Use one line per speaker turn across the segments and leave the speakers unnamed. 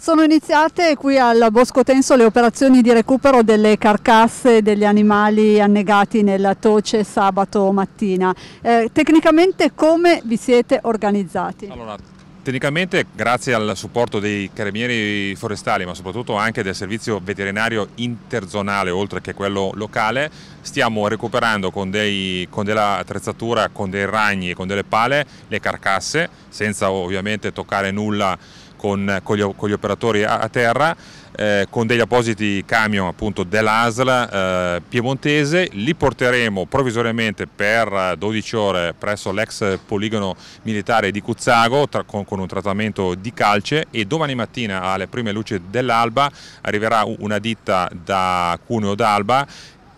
Sono iniziate qui al Bosco Tenso le operazioni di recupero delle carcasse degli animali annegati nella toce sabato mattina. Eh, tecnicamente come vi siete organizzati? Allora,
tecnicamente grazie al supporto dei carabinieri forestali ma soprattutto anche del servizio veterinario interzonale oltre che quello locale stiamo recuperando con, dei, con dell'attrezzatura, con dei ragni e con delle pale le carcasse senza ovviamente toccare nulla con, eh, con, gli, con gli, operatori a, a terra, eh, con degli appositi camion appunto dell'ASL eh, piemontese, li porteremo provvisoriamente per 12 eh, ore presso l'ex poligono militare di Cuzzago tra, con, con, un trattamento di calce e domani mattina alle prime luci dell'alba arriverà una ditta da Cuneo d'Alba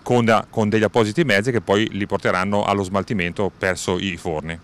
con, con degli appositi mezzi che poi li porteranno allo smaltimento presso i forni.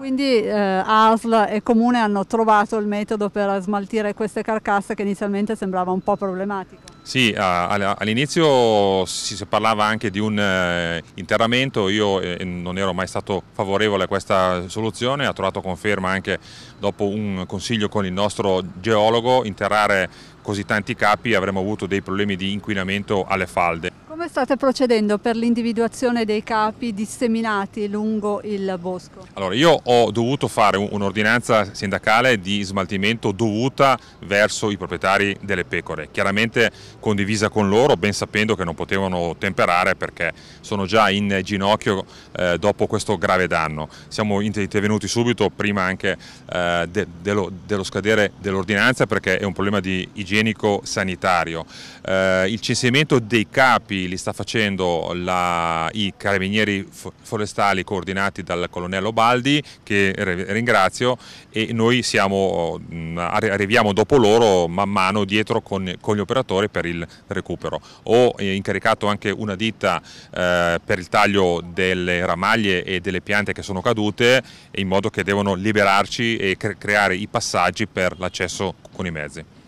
Quindi eh, ASL e Comune hanno trovato il metodo per smaltire queste carcasse che inizialmente sembrava un po' problematico.
Sì, all'inizio si parlava anche di un eh, interramento, io eh, non ero mai stato favorevole a questa soluzione, ha trovato conferma anche dopo un consiglio con il nostro geologo, interrare così tanti capi avremmo avuto dei problemi di inquinamento alle falde.
Come state procedendo per l'individuazione dei capi disseminati lungo il bosco?
Allora, io ho dovuto fare un'ordinanza sindacale di smaltimento dovuta verso i proprietari delle pecore, chiaramente condivisa con loro, ben sapendo che non potevano temperare perché sono già in ginocchio eh, dopo questo grave danno. Siamo intervenuti subito, prima anche eh, de dello, dello, scadere dell'ordinanza, perché è un problema igienico-sanitario. Eh, il censimento dei capi li sta facendo la, i carabinieri forestali coordinati dal colonnello Baldi che ringrazio e noi siamo, mm, arriviamo dopo loro man mano dietro con, con gli operatori per il recupero. Ho eh, incaricato anche una ditta eh, per il taglio delle ramaglie e delle piante che sono cadute in modo che devono liberarci e cre creare i passaggi per l'accesso con i mezzi.